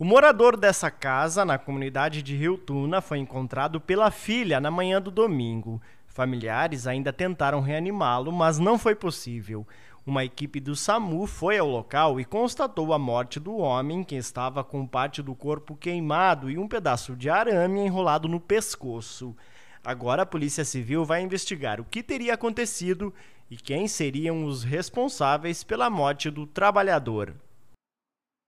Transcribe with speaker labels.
Speaker 1: O morador dessa casa, na comunidade de Rio Tuna, foi encontrado pela filha na manhã do domingo. Familiares ainda tentaram reanimá-lo, mas não foi possível. Uma equipe do SAMU foi ao local e constatou a morte do homem, que estava com parte do corpo queimado e um pedaço de arame enrolado no pescoço. Agora a Polícia Civil vai investigar o que teria acontecido e quem seriam os responsáveis pela morte do trabalhador.